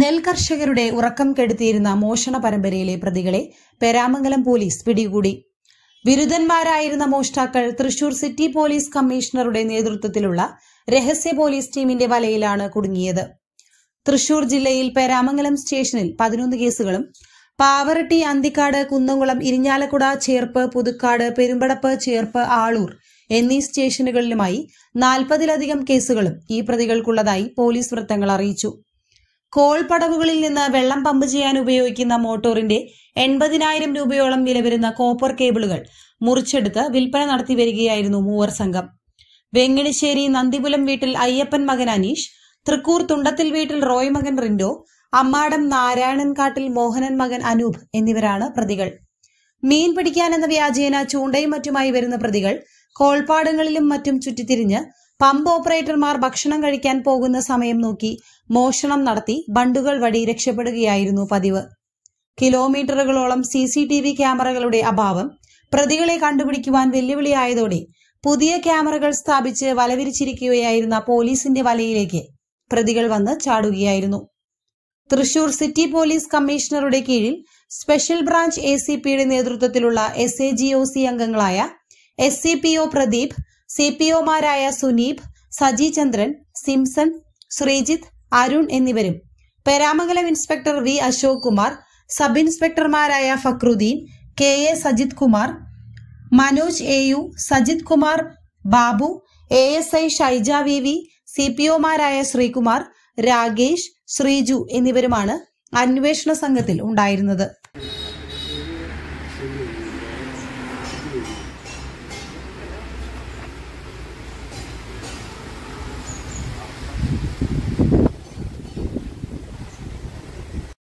നെൽകർഷകരുടെ ഉറക്കം കെടുത്തിയിരുന്ന മോഷണ പരമ്പരയിലെ പ്രതികളെ പെരാമംഗലം പോലീസ് പിടികൂടി വിരുദ്ധന്മാരായിരുന്ന മോഷ്ടാക്കൾ തൃശൂർ സിറ്റി പോലീസ് കമ്മീഷണറുടെ നേതൃത്വത്തിലുള്ള രഹസ്യ പോലീസ് ടീമിന്റെ വലയിലാണ് കുടുങ്ങിയത് തൃശൂർ ജില്ലയിൽ പേരാമംഗലം സ്റ്റേഷനിൽ പതിനൊന്ന് കേസുകളും പാവറട്ടി അന്തിക്കാട് കുന്നംകുളം ഇരിഞ്ഞാലക്കുട ചേർപ്പ് പുതുക്കാട് പെരുമ്പടപ്പ് ചേർപ്പ് ആളൂർ എന്നീ സ്റ്റേഷനുകളിലുമായി നാൽപ്പതിലധികം കേസുകളും ഈ പ്രതികൾക്കുള്ളതായി പോലീസ് വൃത്തങ്ങൾ അറിയിച്ചു കോൾപടവുകളിൽ നിന്ന് വെള്ളം പമ്പ് ചെയ്യാൻ ഉപയോഗിക്കുന്ന മോട്ടോറിന്റെ എൺപതിനായിരം രൂപയോളം വില വരുന്ന കോപ്പർ കേബിളുകൾ മുറിച്ചെടുത്ത് വിൽപ്പന നടത്തി വരികയായിരുന്നു മൂവർ സംഘം വെങ്ങിണിശ്ശേരി നന്ദിപുലം വീട്ടിൽ അയ്യപ്പൻ മകൻ അനീഷ് തൃക്കൂർ തുണ്ടത്തിൽ വീട്ടിൽ റോയ് മകൻ റിൻഡോ അമ്മാടം നാരായണൻ കാട്ടിൽ മോഹനൻ മകൻ അനൂപ് എന്നിവരാണ് പ്രതികൾ മീൻ പിടിക്കാനെന്ന വ്യാജേന ചൂണ്ടയും മറ്റുമായി വരുന്ന പ്രതികൾ കോൾപ്പാടങ്ങളിലും മറ്റും ചുറ്റിത്തിരിഞ്ഞ് പമ്പ് ഓപ്പറേറ്റർമാർ ഭക്ഷണം കഴിക്കാൻ പോകുന്ന സമയം നോക്കി മോഷണം നടത്തി ബണ്ടുകൾ വഴി രക്ഷപ്പെടുകയായിരുന്നു പതിവ് കിലോമീറ്ററുകളോളം സി സി ടി വി ക്യാമറകളുടെ അഭാവം പ്രതികളെ കണ്ടുപിടിക്കുവാൻ വെല്ലുവിളിയായതോടെ പുതിയ ക്യാമറകൾ സ്ഥാപിച്ച് വലവിരിച്ചിരിക്കുകയായിരുന്ന പോലീസിന്റെ വലയിലേക്ക് പ്രതികൾ വന്ന് ചാടുകയായിരുന്നു തൃശൂർ സിറ്റി പോലീസ് കമ്മീഷണറുടെ കീഴിൽ സ്പെഷ്യൽ ബ്രാഞ്ച് എ സി പിയുടെ നേതൃത്വത്തിലുള്ള S A G O C അംഗങ്ങളായ S C P O Pradeep C P ഒമാരായ സുനീബ് സജി ചന്ദ്രൻ സിംസൺ ശ്രീജിത്ത് അരുൺ എന്നിവരും Peramangalam inspector V Ashok Kumar sub ഇൻസ്പെക്ടർമാരായ Fakhruddin K A Sajith Kumar Manoj A U Sajith Kumar Babu A S I Shaija V V C P ഒമാരായ ശ്രീകുമാർ രാഗേഷ് ശ്രീജു എന്നിവരുമാണ് അന്വേഷണ സംഘത്തിൽ ഉണ്ടായിരുന്നത്